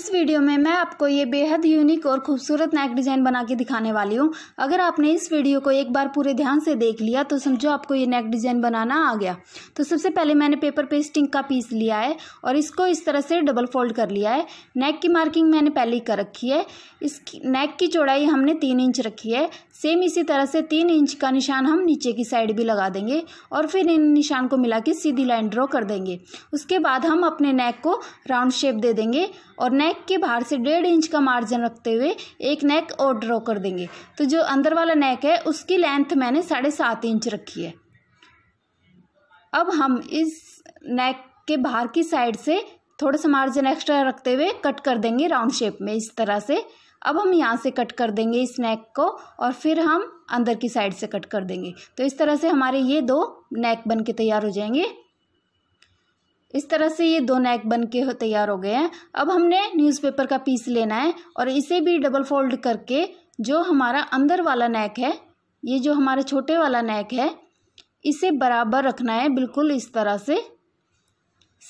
इस वीडियो में मैं आपको ये बेहद यूनिक और खूबसूरत नेक डिज़ाइन बना के दिखाने वाली हूँ अगर आपने इस वीडियो को एक बार पूरे ध्यान से देख लिया तो समझो आपको ये नेक डिज़ाइन बनाना आ गया तो सबसे पहले मैंने पेपर पेस्टिंग का पीस लिया है और इसको इस तरह से डबल फोल्ड कर लिया है नेक की मार्किंग मैंने पहले ही कर रखी है इस नेक की चौड़ाई हमने तीन इंच रखी है सेम इसी तरह से तीन इंच का निशान हम नीचे की साइड भी लगा देंगे और फिर इन निशान को मिला के सीधी लाइन ड्रॉ कर देंगे उसके बाद हम अपने नेक को राउंड शेप दे देंगे और नेक नेक के बाहर से डेढ़ इंच का मार्जिन रखते हुए एक नेक और ड्रॉ कर देंगे तो जो अंदर वाला नेक है उसकी लेंथ मैंने साढ़े सात इंच रखी है अब हम इस नेक के बाहर की साइड से थोड़ा सा मार्जिन एक्स्ट्रा रखते हुए कट कर देंगे राउंड शेप में इस तरह से अब हम यहाँ से कट कर देंगे इस नेक को और फिर हम अंदर की साइड से कट कर देंगे तो इस तरह से हमारे ये दो नेक बन के तैयार हो जाएंगे इस तरह से ये दो नेक बन के तैयार हो गए हैं अब हमने न्यूज़पेपर का पीस लेना है और इसे भी डबल फोल्ड करके जो हमारा अंदर वाला नेक है ये जो हमारा छोटे वाला नेक है इसे बराबर रखना है बिल्कुल इस तरह से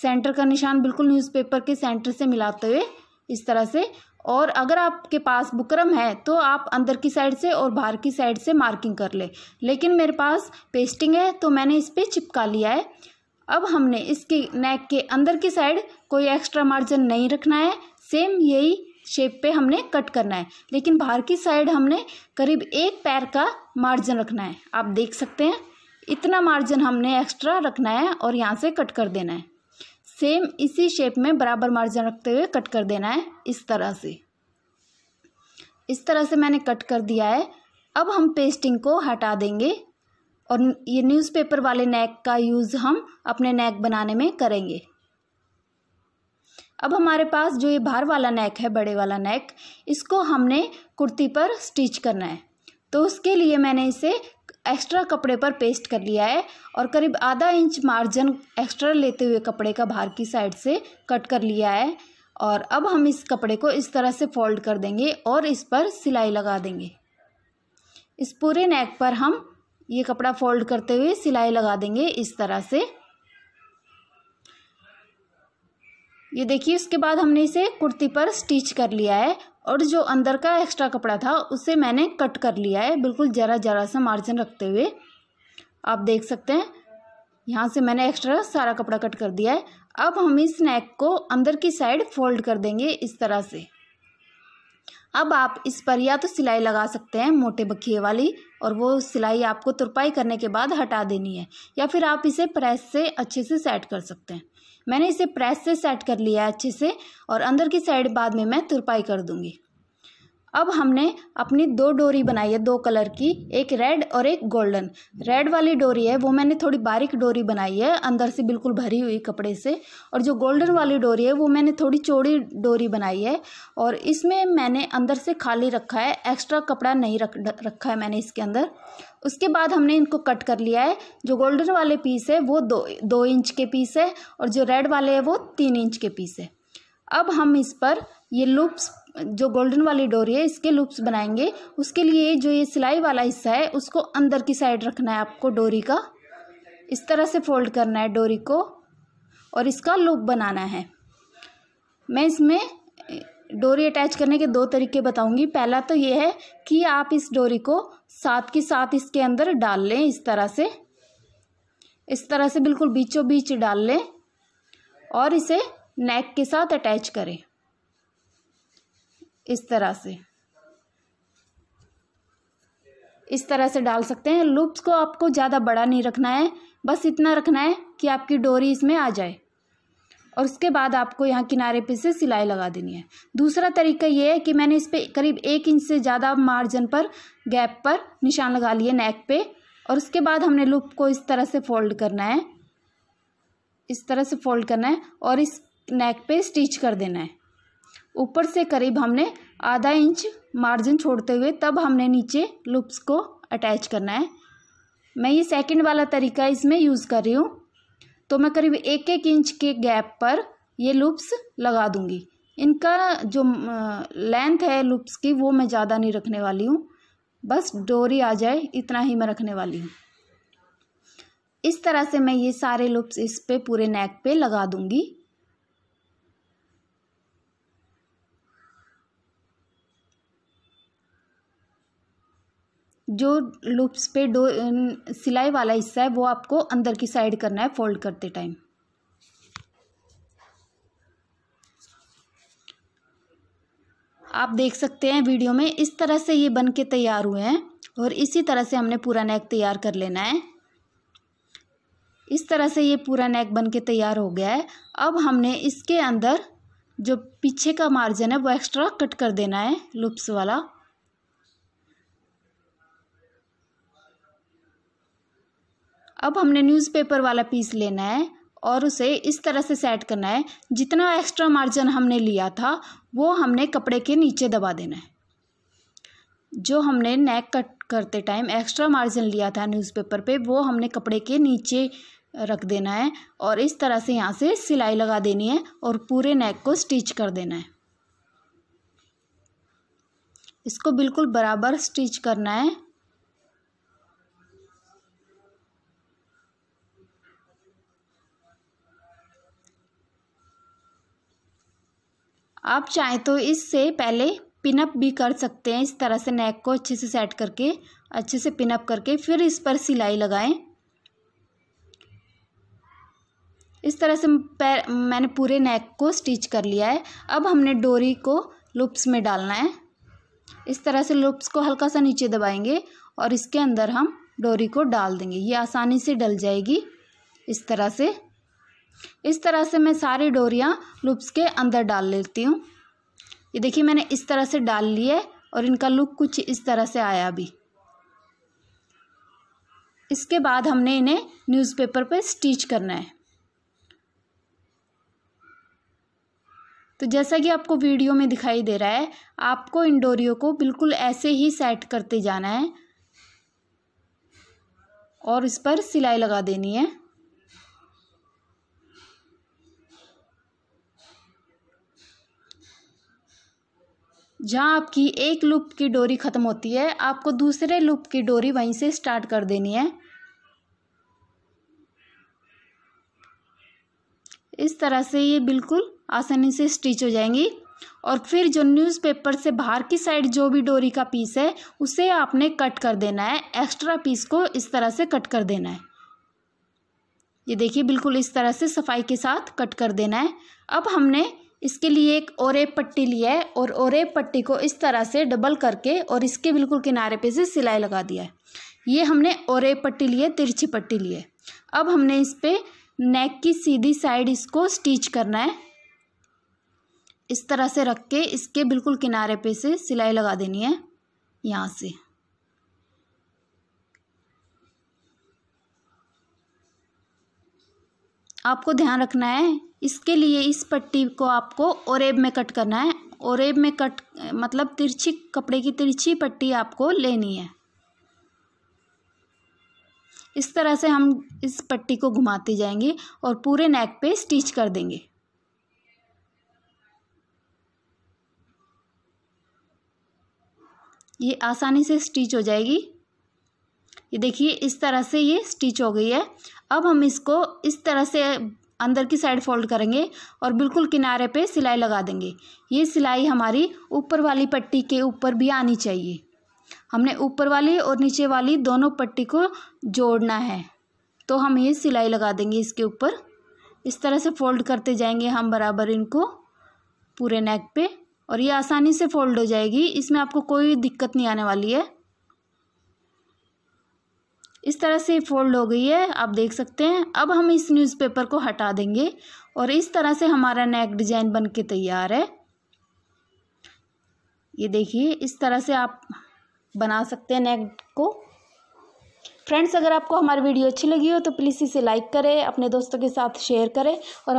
सेंटर का निशान बिल्कुल न्यूज़पेपर के सेंटर से मिलाते हुए इस तरह से और अगर आपके पास बुकरम है तो आप अंदर की साइड से और बाहर की साइड से मार्किंग कर ले लेकिन मेरे पास पेस्टिंग है तो मैंने इस पर चिपका लिया है अब हमने इसके नेक के अंदर की साइड कोई एक्स्ट्रा मार्जिन नहीं रखना है सेम यही शेप पे हमने कट करना है लेकिन बाहर की साइड हमने करीब एक पैर का मार्जिन रखना है आप देख सकते हैं इतना मार्जिन हमने एक्स्ट्रा रखना है और यहाँ से कट कर देना है सेम इसी शेप में बराबर मार्जिन रखते हुए कट कर देना है इस तरह से इस तरह से मैंने कट कर दिया है अब हम पेस्टिंग को हटा देंगे और ये न्यूज़पेपर वाले नेक का यूज़ हम अपने नेक बनाने में करेंगे अब हमारे पास जो ये बाहर वाला नेक है बड़े वाला नेक इसको हमने कुर्ती पर स्टिच करना है तो उसके लिए मैंने इसे एक्स्ट्रा कपड़े पर पेस्ट कर लिया है और करीब आधा इंच मार्जिन एक्स्ट्रा लेते हुए कपड़े का बाहर की साइड से कट कर लिया है और अब हम इस कपड़े को इस तरह से फोल्ड कर देंगे और इस पर सिलाई लगा देंगे इस पूरे नेक पर हम ये कपड़ा फोल्ड करते हुए सिलाई लगा देंगे इस तरह से ये देखिए उसके बाद हमने इसे कुर्ती पर स्टिच कर लिया है और जो अंदर का एक्स्ट्रा कपड़ा था उसे मैंने कट कर लिया है बिल्कुल ज़रा ज़रा सा मार्जिन रखते हुए आप देख सकते हैं यहाँ से मैंने एक्स्ट्रा सारा कपड़ा कट कर दिया है अब हम इस नेक को अंदर की साइड फोल्ड कर देंगे इस तरह से अब आप इस पर या तो सिलाई लगा सकते हैं मोटे बखिए वाली और वो सिलाई आपको तुरपाई करने के बाद हटा देनी है या फिर आप इसे प्रेस से अच्छे से सेट कर सकते हैं मैंने इसे प्रेस से सेट कर लिया है अच्छे से और अंदर की साइड बाद में मैं तुरपाई कर दूँगी अब हमने अपनी दो डोरी बनाई है दो कलर की एक रेड और एक गोल्डन रेड वाली डोरी है वो मैंने थोड़ी बारीक डोरी बनाई है अंदर से बिल्कुल भरी हुई कपड़े से और जो गोल्डन वाली डोरी है वो मैंने थोड़ी चौड़ी डोरी बनाई है और इसमें मैंने अंदर से खाली रखा है एक्स्ट्रा कपड़ा नहीं रख रखा है मैंने इसके अंदर उसके बाद हमने इनको कट कर लिया है जो गोल्डन वाले पीस है वो दो दो इंच के पीस है और जो रेड वाले है वो तीन इंच के पीस है अब हम इस पर ये लूप्स जो गोल्डन वाली डोरी है इसके लूप्स बनाएंगे उसके लिए जो ये सिलाई वाला हिस्सा है उसको अंदर की साइड रखना है आपको डोरी का इस तरह से फोल्ड करना है डोरी को और इसका लूप बनाना है मैं इसमें डोरी अटैच करने के दो तरीके बताऊंगी पहला तो ये है कि आप इस डोरी को साथ के साथ इसके अंदर डाल लें इस तरह से इस तरह से बिल्कुल बीचों बीच डाल लें और इसे नेक के साथ अटैच करें इस तरह से इस तरह से डाल सकते हैं लूप्स को आपको ज़्यादा बड़ा नहीं रखना है बस इतना रखना है कि आपकी डोरी इसमें आ जाए और उसके बाद आपको यहाँ किनारे पे से सिलाई लगा देनी है दूसरा तरीका ये है कि मैंने इस पर करीब एक इंच से ज़्यादा मार्जिन पर गैप पर निशान लगा लिए नेक पे और उसके बाद हमने लूप को इस तरह से फोल्ड करना है इस तरह से फोल्ड करना है और इस नेक पे स्टिच कर देना है ऊपर से करीब हमने आधा इंच मार्जिन छोड़ते हुए तब हमने नीचे लुप्स को अटैच करना है मैं ये सेकंड वाला तरीका इसमें यूज़ कर रही हूँ तो मैं करीब एक एक इंच के गैप पर ये लूप्स लगा दूँगी इनका जो लेंथ है लूप्स की वो मैं ज़्यादा नहीं रखने वाली हूँ बस डोरी आ जाए इतना ही मैं रखने वाली हूँ इस तरह से मैं ये सारे लूप्स इस पे पूरे नेक पे लगा दूँगी जो लूप्स पे डो सिलाई वाला हिस्सा है वो आपको अंदर की साइड करना है फोल्ड करते टाइम आप देख सकते हैं वीडियो में इस तरह से ये बन के तैयार हुए हैं और इसी तरह से हमने पूरा नेक तैयार कर लेना है इस तरह से ये पूरा नेक बन के तैयार हो गया है अब हमने इसके अंदर जो पीछे का मार्जिन है वो एक्स्ट्रा कट कर देना है लुप्स वाला अब हमने न्यूज़पेपर वाला पीस लेना है और उसे इस तरह से सेट करना है जितना एक्स्ट्रा मार्जिन हमने लिया था वो हमने कपड़े के नीचे दबा देना है जो हमने नेक कट करते टाइम एक्स्ट्रा मार्जिन लिया था न्यूज़पेपर पे वो हमने कपड़े के नीचे रख देना है और इस तरह से यहाँ से सिलाई लगा देनी है और पूरे नेक को स्टिच कर देना है इसको बिल्कुल बराबर स्टिच करना है आप चाहें तो इससे पहले पिनअप भी कर सकते हैं इस तरह से नेक को अच्छे से सेट करके अच्छे से पिनअप करके फिर इस पर सिलाई लगाएं इस तरह से मैंने पूरे नेक को स्टिच कर लिया है अब हमने डोरी को लुप्स में डालना है इस तरह से लुप्स को हल्का सा नीचे दबाएंगे और इसके अंदर हम डोरी को डाल देंगे ये आसानी से डल जाएगी इस तरह से इस तरह से मैं सारी डोरियाँ लूप्स के अंदर डाल लेती हूँ ये देखिए मैंने इस तरह से डाल लिए और इनका लुक कुछ इस तरह से आया अभी इसके बाद हमने इन्हें न्यूज़पेपर पर स्टिच करना है तो जैसा कि आपको वीडियो में दिखाई दे रहा है आपको इन डोरियों को बिल्कुल ऐसे ही सेट करते जाना है और इस पर सिलाई लगा देनी है जहाँ आपकी एक लूप की डोरी ख़त्म होती है आपको दूसरे लूप की डोरी वहीं से स्टार्ट कर देनी है इस तरह से ये बिल्कुल आसानी से स्टिच हो जाएंगी और फिर जो न्यूज़पेपर से बाहर की साइड जो भी डोरी का पीस है उसे आपने कट कर देना है एक्स्ट्रा पीस को इस तरह से कट कर देना है ये देखिए बिल्कुल इस तरह से सफाई के साथ कट कर देना है अब हमने इसके लिए एक ओरे पट्टी लिया है और ओरे पट्टी को इस तरह से डबल करके और इसके बिल्कुल किनारे पे से सिलाई लगा दिया है ये हमने ओरे पट्टी लिए तिरछी पट्टी लिए अब हमने इस पर नेक की सीधी साइड इसको स्टिच करना है इस तरह से रख के इसके बिल्कुल किनारे पे से सिलाई लगा देनी है यहाँ से आपको ध्यान रखना है इसके लिए इस पट्टी को आपको ओरेब में कट करना है ओरेब में कट मतलब तिरछी कपड़े की तिरछी पट्टी आपको लेनी है इस तरह से हम इस पट्टी को घुमाते जाएंगे और पूरे नेक पे स्टिच कर देंगे ये आसानी से स्टिच हो जाएगी ये देखिए इस तरह से ये स्टिच हो गई है अब हम इसको इस तरह से अंदर की साइड फोल्ड करेंगे और बिल्कुल किनारे पे सिलाई लगा देंगे ये सिलाई हमारी ऊपर वाली पट्टी के ऊपर भी आनी चाहिए हमने ऊपर वाली और नीचे वाली दोनों पट्टी को जोड़ना है तो हम ये सिलाई लगा देंगे इसके ऊपर इस तरह से फोल्ड करते जाएंगे हम बराबर इनको पूरे नेक पे और ये आसानी से फोल्ड हो जाएगी इसमें आपको कोई दिक्कत नहीं आने वाली है इस तरह से फोल्ड हो गई है आप देख सकते हैं अब हम इस न्यूज़पेपर को हटा देंगे और इस तरह से हमारा नेक डिज़ाइन बन के तैयार है ये देखिए इस तरह से आप बना सकते हैं नेक को फ्रेंड्स अगर आपको हमारी वीडियो अच्छी लगी हो तो प्लीज़ इसे लाइक करें अपने दोस्तों के साथ शेयर करें और